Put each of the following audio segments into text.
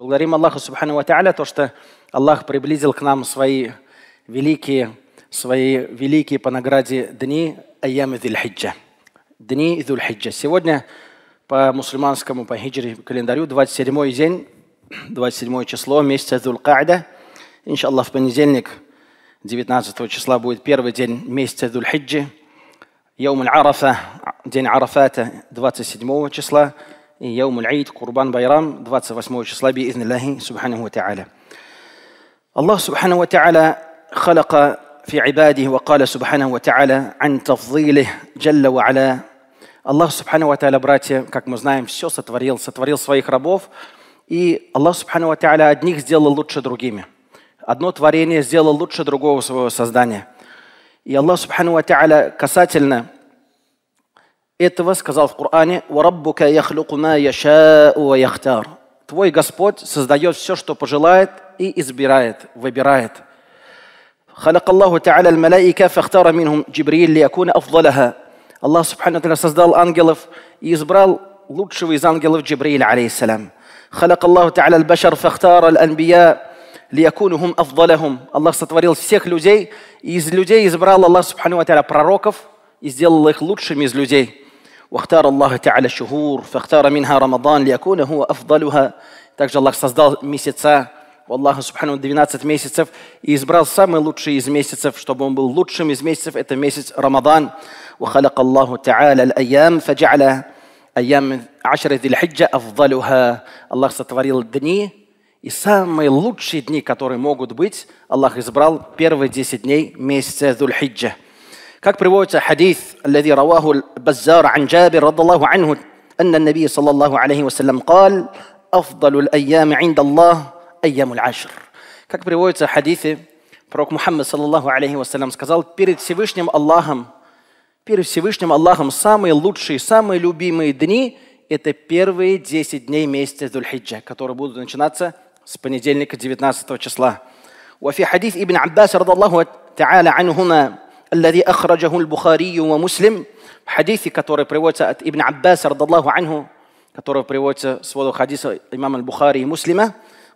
Благодарим Аллаха Субхану Ва то, что Аллах приблизил к нам свои великие, свои великие по награде дни Айям Хиджа. Дни Хиджа. Сегодня по мусульманскому, по хиджри календарю, 27 день, 27 число месяца Зуль-Ка'да. Иншаллах, в понедельник, 19 числа, будет первый день месяца Зуль-Хиджи. Яум Арафа, день Арафата, 27 числа. يوم العيد قربان بيرام 28 числа باذن الله سبحانه وتعالى الله سبحانه وتعالى خلق في عباده وقال سبحانه وتعالى عن تفضيله جل وعلا الله سبحانه وتعالى братья как мы знаем всё сотворил сотворил своих и الله سبحانه وتعالى одних сделал лучше другими одно творение сделал лучше другого своего создания и الله سبحانه وتعالى касательно этого сказал в Коране «Вараббука яхлюку ма яшау ва яхтар». Твой Господь создает все, что пожелает, и избирает, выбирает. خلق الله تعالى الملائكة فاختار منهم جبريل ليكون أفضلها الله سبحانه وتعالى создал ангелов и избрал лучшего из ангелов Джибриль, алейхиссалям. خلق الله تعالى البشر فاختار الأنبياء ليكونوا هم أفضلهم. Аллах сотворил всех людей, и из людей избрал Аллах Субхану Ва пророков и сделал их лучшими из людей. واختار Allah ta'ala الشهور فاختار منها رمضان ليكون هو أفضلها также Аллах создал месяца у Аллаха Субхану 12 месяцев и избрал самый лучший из месяцев, чтобы он был лучшим из месяцев, это месяц Рамадан. وخلق الله تعالى الأيام فجعل أيام عشر ذي الحجة أفضلها Аллах сотворил дни и самые лучшие дни, которые могут быть, Аллах избрал первые 10 дней месяца Дуль-Хиджа. Как приводится хадис, الذي رواه البزار عن جابر رضي الله عنه أن النبي صلى الله عليه وسلم قال أفضل الأيام عند الله أيام العشر. Как приводится хадисы, пророк Мухаммад саллаллаху алейхи вассалям сказал, перед Всевышним Аллахом, перед Всевышним Аллахом самые лучшие, самые любимые дни – это первые 10 дней месяца Дульхиджа, которые будут начинаться с понедельника 19 числа. وفي حديث ابن عباس رضي الله تعالى عنهما الذي أخرجه البخاري ومسلم حديث كتور بريوتة ابن عباس رضي الله عنه كتور بريوتة سوالو حديث إمام البخاري مسلمة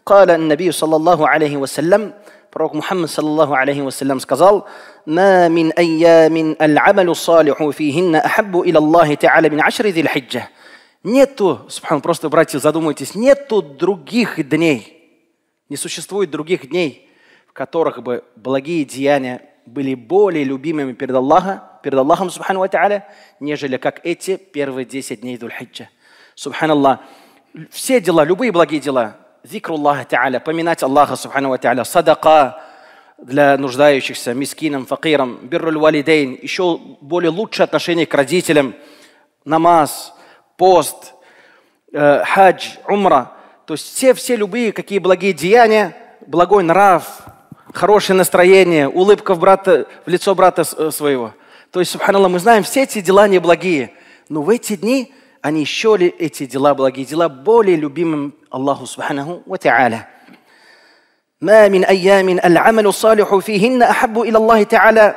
قال النبي صلى الله عليه وسلم بروك محمد صلى الله عليه وسلم قال ما من أيام العمل الصالح فيهن أحب إلى الله تعالى من عشر ذي الحجة Нету, سبحان просто братья, زادو нету других дней, не существует других дней, в которых бы благие деяния были более любимыми перед Аллахом, перед Аллахом Субхану Тааля, нежели как эти первые 10 дней Субхан Аллах. Все дела, любые благие дела, зикру Аллаха Тааля, поминать Аллаха Субхану Тааля, садака для нуждающихся, мискинам, факирам, бирруль валидейн, еще более лучшее отношение к родителям, намаз, пост, э, хадж, умра. То есть все, все любые какие благие деяния, благой нрав, хорошее настроение, улыбка в, брата, в лицо брата э, своего. То есть, субханаллах, мы знаем, все эти дела неблагие, но в эти дни они еще ли эти дела благие, дела более любимым Аллаху Субханаху ва Та'аля. ما من أيام العمل الصالح فيهن أحب إلى الله تعالى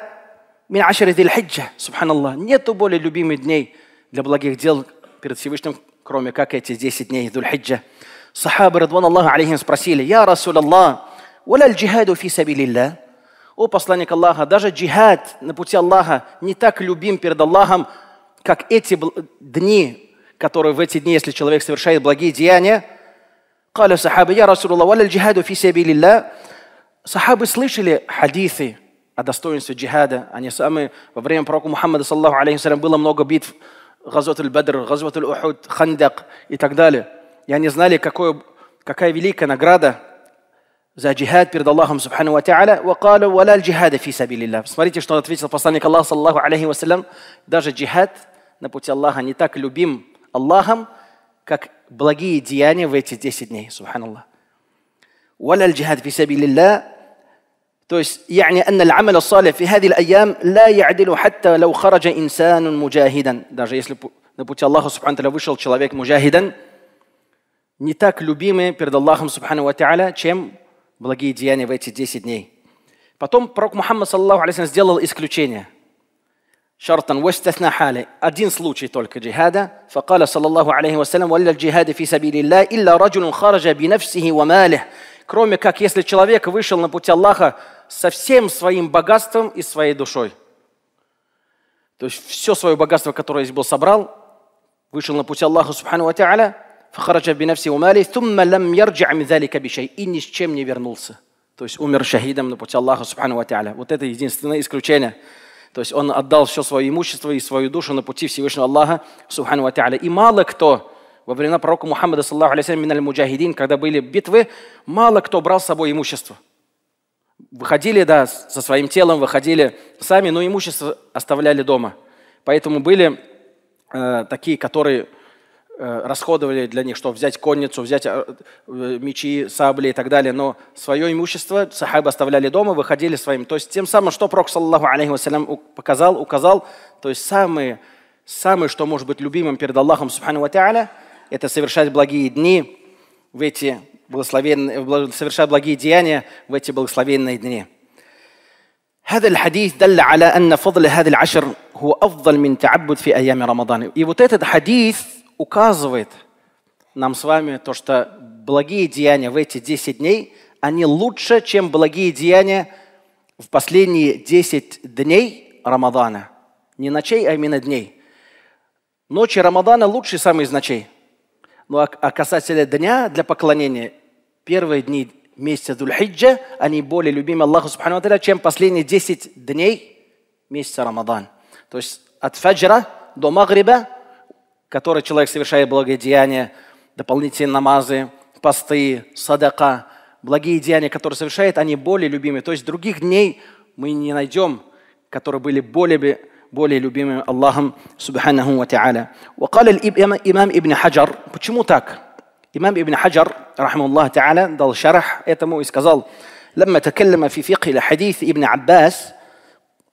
من عشرة ذي الحجة سبحان الله нету более любимых дней для благих дел перед Всевышним, кроме как эти 10 дней Дуль-Хиджа. Сахабы, Радван Аллаху алейхим, спросили, يا رسول الله «Валя джихаду О, посланник Аллаха, даже джихад на пути Аллаха не так любим перед Аллахом, как эти дни, которые в эти дни, если человек совершает благие деяния. Сахабы слышали хадисы о достоинстве джихада. Они сами во время пророка Мухаммада, саллаху алейхи было много битв. Газот аль-Бадр, Газот аль-Ухуд, Хандак и так далее. И они знали, какое, какая великая награда за джихад перед Аллахом Субхану Ва Та'аля, ва wa ва лал джихада фи fi sabilillah. Смотрите, что он ответил посланник Аллаха саллаху алейхи ва салям. Даже джихад на пути Аллаха не так любим Аллахом, как благие деяния в эти 10 дней. Аллах. Ва лал джихад фи سبيل الله То есть, يعني أن العمل الصالح في هذه الأيام لا يعدل حتى لو خرج إنسان مجاهدا. Даже если на пути Аллаха Субхану Таля вышел человек мужахидан, не так любимый перед Аллахом Субхану Ва Та'аля, чем благие деяния в эти 10 дней. Потом пророк Мухаммад саллаху алейхи сделал исключение. Шартан вастасна Один случай только джихада. Факала саллаллаху алейхи вассалям, валля джихада фи сабилилля, илля раджулун хараджа би нафсихи ва малих. Кроме как, если человек вышел на путь Аллаха со всем своим богатством и своей душой. То есть все свое богатство, которое здесь был собрал, вышел на путь Аллаха, субхану ва та'аля, фахараджа بنفسه وماله ثم لم يرجع من ذلك بشيء إني с чем не вернулся. То есть умер шахидом на пути Аллаха Субхану Ва Вот это единственное исключение. То есть он отдал все свое имущество и свою душу на пути Всевышнего Аллаха Субхану Ва И мало кто во времена пророка Мухаммада, саллаху алейхи мин когда были битвы, мало кто брал с собой имущество. Выходили, да, со своим телом, выходили сами, но имущество оставляли дома. Поэтому были э, такие, которые Э, расходовали для них, чтобы взять конницу, взять э, э, мечи, сабли и так далее, но свое имущество сахабы оставляли дома, выходили своим. То есть тем самым, что Пророк, саллаху алейхи вассалям, показал, указал, то есть самые, самое, что может быть любимым перед Аллахом, субхану это совершать благие дни в эти благословенные, совершать благие деяния в эти благословенные дни. هذا الحديث دل على أن فضل هذا العشر هو أفضل من تعبد في أيام رمضان. И вот этот хадис указывает нам с вами то, что благие деяния в эти 10 дней, они лучше, чем благие деяния в последние 10 дней Рамадана. Не ночей, а именно дней. Ночи Рамадана лучше самые из ночей. Ну а, а касательно дня для поклонения, первые дни месяца Дульхиджа, они более любимы Аллаху Субхану Аталя, чем последние 10 дней месяца Рамадан. То есть от фаджра до магриба которой человек совершает благодеяние, дополнительные намазы, посты, садака, благие деяния, которые совершает, они более любимые. То есть других дней мы не найдем, которые были более, более любимыми Аллахом Субханаху Ва Та'аля. وقال имам Ибн Хаджар, почему так? Имам Ибн Хаджар, رحمه الله تعالى, дал шарах этому и сказал, لما تكلم في فقه حديث ابن عباس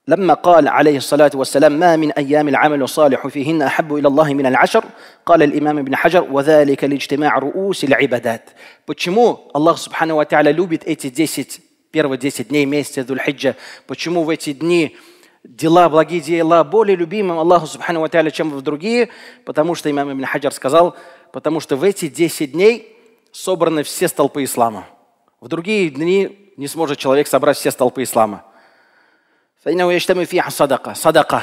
لما قال عليه الصلاة والسلام ما من أيام العمل الصالح فيهن أحب إلى الله من العشر قال الإمام ابن حجر وذلك لاجتماع رؤوس العبادات Почему Аллах Субхану Ва Та'аля любит эти 10, первые 10 дней месяца Дульхиджа? Почему в эти дни дела, благие дела более любимым Аллаху Субхану Ва Та'аля, чем в другие? Потому что имам Ибн Хаджар сказал, потому что в эти 10 дней собраны все столпы ислама. В другие дни не сможет человек собрать все столпы ислама. فإنه يجتمع فيه الصدقة صدقة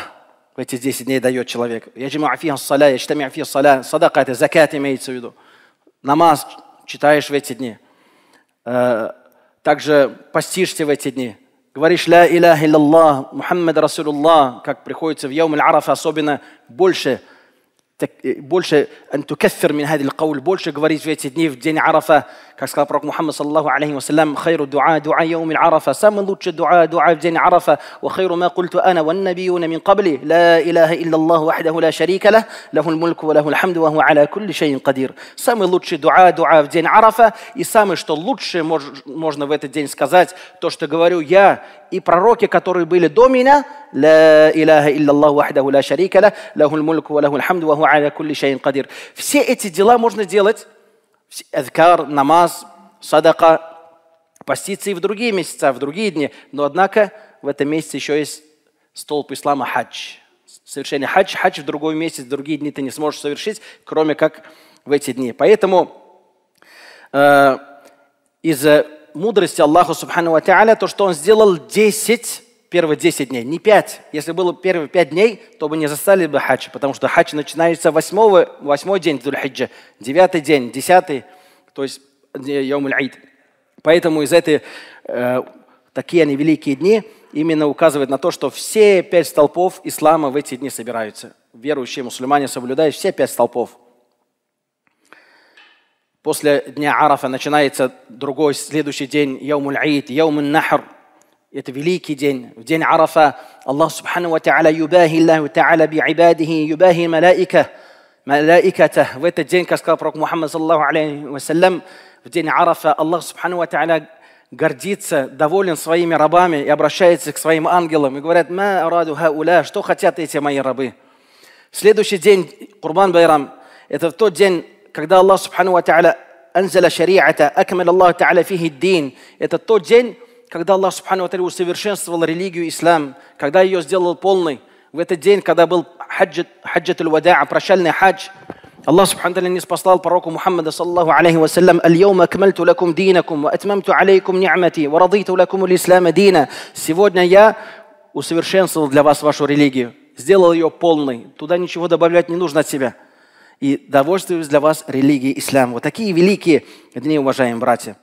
в эти 10 дней дает человек. Яджима фиха саля, яджтамя фиха саля. Садака – это закят имеется в виду. Намаз читаешь в эти дни. Э, также постишься в эти дни. Говоришь «Ля илях иллаллах, Мухаммад Расулуллах», как приходится в Яум Арафа особенно больше э, больше антукафир мин хади больше говорить в эти дни, в день Арафа, Как сказал пророк Мухаммад, саллаху алейхи вассалям, «Хайру дуа, дуа яумин арафа». Самый лучший дуа, дуа в день арафа. «Ва хайру ма культу ана ван набиюна мин кабли». «Ла илаха илля Аллаху вахдаху ла шарика лах, лаху мульку ва лаху хамду, ва ху аля кулли шейн кадир». Самый лучший дуа, дуа в день арафа. И самое, что лучшее можно в этот день сказать, то, что говорю я и пророки, которые были до меня, «Ла илаха илля Аллаху вахдаху ла шарика лах, лаху мульку ва лаху хамду, ва ху аля кулли шейн кадир». Все эти дела можно делать Эдкар, намаз, садака, поститься и в другие месяца, в другие дни. Но однако в этом месяце еще есть столб ислама хадж. Совершение хадж. Хадж в другой месяц, в другие дни ты не сможешь совершить, кроме как в эти дни. Поэтому э, из мудрости Аллаха Субхану то, что Он сделал 10 первые 10 дней, не 5. Если было первые 5 дней, то бы не застали бы хадж, потому что хадж начинается 8, 8 день Дульхиджа, 9 день, 10, то есть э, Йомуль Аид. Поэтому из этой, э, такие они великие дни, именно указывает на то, что все пять столпов ислама в эти дни собираются. Верующие мусульмане соблюдают все пять столпов. После дня Арафа начинается другой, следующий день, Яумуль Аид, Яумуль Нахр – يتبليك دين دين عرفة الله سبحانه وتعالى يباهي الله تعالى بعباده يباهي ملائكة ملائكته وتدين كسكابرك محمد صلى الله عليه وسلم دين عرفة الله سبحانه وتعالى гордится, доволен своими рабами и обращается к своим ангелам и говорят, «Ма араду хауля, что хотят эти мои рабы?» Следующий день, Курбан Байрам, это в тот день, когда Аллах Субхану Ва Та'аля анзала шари'ата, акмал Аллах Та'аля фихи дин. Это тот день, когда Аллах Субхану усовершенствовал религию ислам, когда ее сделал полной, в этот день, когда был хаджат, хаджат аль-вада'а, прощальный хадж, Аллах Субхану не спасал пророку Мухаммада, саллаху алейхи вассалям, «Аль-йома акмальту лакум динакум, ва атмамту алейкум ни'мати, ва радиту лакум ислама дина». Сегодня я усовершенствовал для вас вашу религию, сделал ее полной. Туда ничего добавлять не нужно от себя. И довольствуюсь для вас религией ислам. Вот такие великие дни, уважаемые братья.